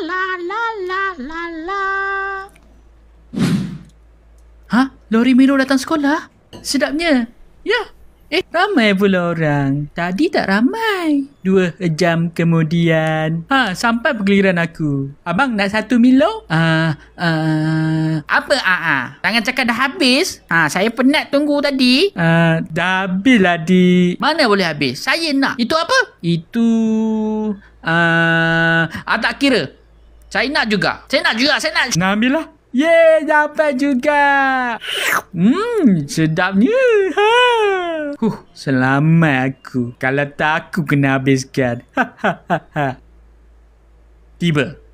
la la ha? Lori Miro datang sekolah? Sedapnya. Ya. Eh, ramai pula orang. Tadi tak ramai. Dua jam kemudian. Ha, sampai pergeliran aku. Abang nak satu Milo? Ah, ah, apa aa? Uh, uh. dah habis. Ha, saya penat tunggu tadi. Ah, dah habis lah Mana boleh habis? Saya nak. Itu apa? Itu ah, uh, kira. Saya nak juga. Saya nak juga. Saya nak. Nak ambil lah. Yeay, dapat juga. Hmm, sedapnya. Ha. Huh, selamat aku. Kalau tak aku kena habiskan. Ha, ha, ha, ha. Tiba.